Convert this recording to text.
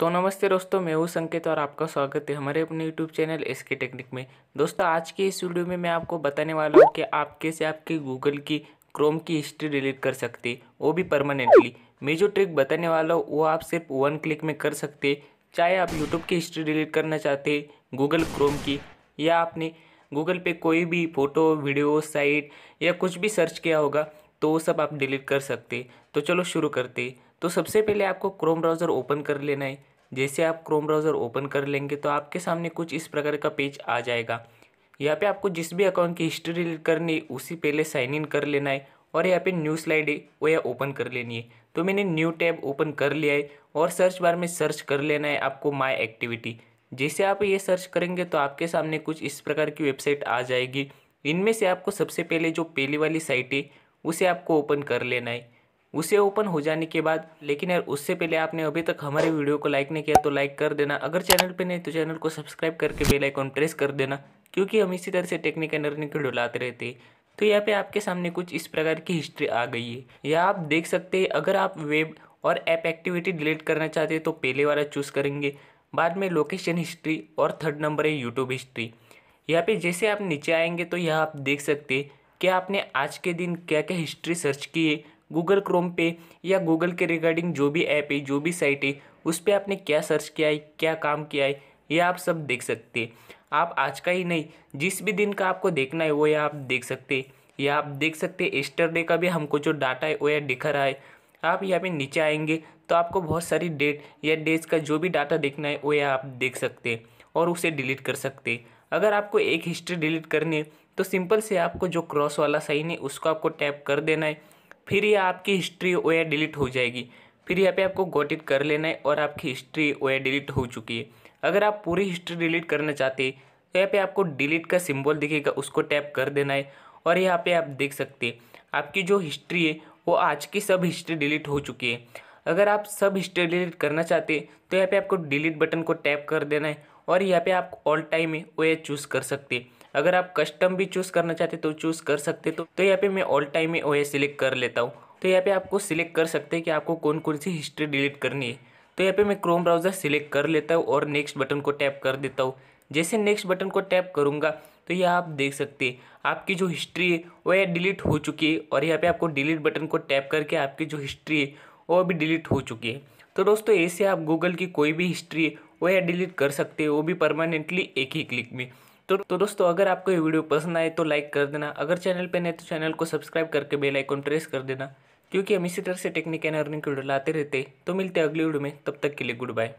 तो नमस्ते दोस्तों मैं हूँ संकेत और आपका स्वागत है हमारे अपने YouTube channel S K technique में दोस्तों आज की इस वीडियो में मैं आपको बताने वाला हूँ कि आप कैसे आपके गूगल की क्रोम की हिस्ट्री डिलीट कर सकते वो भी परमानेंटली मैं जो ट्रिक बताने वाला हूँ वो आप सिर्फ वन क्लिक में कर सकते चाहे आप यूट्यूब की हिस्ट्री डिलीट करना चाहते गूगल क्रोम की या आपने गूगल पे कोई भी फ़ोटो वीडियो साइट या कुछ भी सर्च किया होगा तो वो सब आप डिलीट कर सकते तो चलो शुरू करते तो सबसे पहले आपको क्रोम ब्राउज़र ओपन कर लेना है जैसे आप क्रोम ब्राउज़र ओपन कर लेंगे तो आपके सामने कुछ इस प्रकार का पेज आ जाएगा यहाँ पे आपको जिस भी अकाउंट की हिस्ट्री डिलीट करनी उसी पहले साइन इन कर लेना है और यहाँ पे न्यू स्लाइड है वो यह ओपन कर लेनी है तो मैंने न्यू टैब ओपन कर लिया है और सर्च बार में सर्च कर लेना है आपको माई एक्टिविटी जैसे आप ये सर्च करेंगे तो आपके सामने कुछ इस प्रकार की वेबसाइट आ जाएगी इनमें से आपको सबसे पहले जो पहली वाली साइट है उसे आपको ओपन कर लेना है उसे ओपन हो जाने के बाद लेकिन यार उससे पहले आपने अभी तक हमारे वीडियो को लाइक नहीं किया तो लाइक कर देना अगर चैनल पे नहीं तो चैनल को सब्सक्राइब करके बेल आइकॉन प्रेस कर देना क्योंकि हम इसी तरह से एंड अर्निंग की डुलाते रहते हैं तो यहाँ पे आपके सामने कुछ इस प्रकार की हिस्ट्री आ गई है यह आप देख सकते हैं अगर आप वेब और ऐप एक्टिविटी डिलीट करना चाहते हैं तो पहले वाला चूज़ करेंगे बाद में लोकेशन हिस्ट्री और थर्ड नंबर है यूट्यूब हिस्ट्री यहाँ पे जैसे आप नीचे आएंगे तो यह आप देख सकते हैं कि आपने आज के दिन क्या क्या हिस्ट्री सर्च की है गूगल क्रोम पे या गूगल के रिगार्डिंग जो भी ऐप है जो भी साइट है उस पर आपने क्या सर्च किया है क्या काम किया है ये आप सब देख सकते हैं आप आज का ही नहीं जिस भी दिन का आपको देखना है वो या आप देख सकते या आप देख सकते एस्टरडे का भी हमको जो डाटा है वो या दिखा रहा है आप यहाँ पे नीचे आएंगे तो आपको बहुत सारी डेट या डेज का जो भी डाटा देखना है वो या आप देख सकते हैं और उसे डिलीट कर सकते हैं अगर आपको एक हिस्ट्री डिलीट करनी है तो सिंपल से आपको जो क्रॉस वाला साइन है उसको आपको टैप कर देना है फिर ये आपकी हिस्ट्री वो या डिलीट हो जाएगी फिर यहाँ पे आपको गोटिट कर लेना है और आपकी हिस्ट्री वो या डिलीट हो चुकी है अगर आप पूरी हिस्ट्री डिलीट करना चाहते हैं तो यहाँ पे आपको डिलीट का सिंबल दिखेगा उसको टैप कर देना है और यहाँ पे आप देख सकते हैं आपकी जो हिस्ट्री है वो आज की सब हिस्ट्री डिलीट हो चुकी है अगर आप सब हिस्ट्री डिलीट करना चाहते तो यहाँ पर आपको डिलीट बटन को टैप कर देना है और यहाँ पर आप ऑल टाइम वो चूज़ कर सकते हैं अगर आप कस्टम भी चूज़ करना चाहते तो चूज़ कर सकते तो तो यहाँ पे मैं ऑल टाइम में ओ सिलेक्ट कर लेता हूँ तो यहाँ पे आपको सिलेक्ट कर सकते हैं कि आपको कौन कौन सी हिस्ट्री डिलीट करनी है तो यहाँ पे मैं क्रोम ब्राउज़र सिलेक्ट कर लेता हूँ और नेक्स्ट बटन को टैप कर देता हूँ जैसे नेक्स्ट बटन को टैप करूँगा तो यह आप देख सकते हैं आपकी जो हिस्ट्री है वो यह डिलीट हो चुकी है और यहाँ पे आपको डिलीट बटन को टैप करके आपकी जो हिस्ट्री है वो भी डिलीट हो चुकी है तो दोस्तों ऐसे आप गूगल की कोई भी हिस्ट्री है वो यह डिलीट कर सकते हैं वो भी परमानेंटली एक ही क्लिक में तो तो दोस्तों अगर आपको ये वीडियो पसंद आए तो लाइक कर देना अगर चैनल पे नहीं तो चैनल को सब्सक्राइब करके बेल आइकन प्रेस कर देना क्योंकि हम इसी तरह से टेक्निक एंड अर्निंग वीडियो लाते रहते तो मिलते हैं अगली वीडियो में तब तक के लिए गुड बाय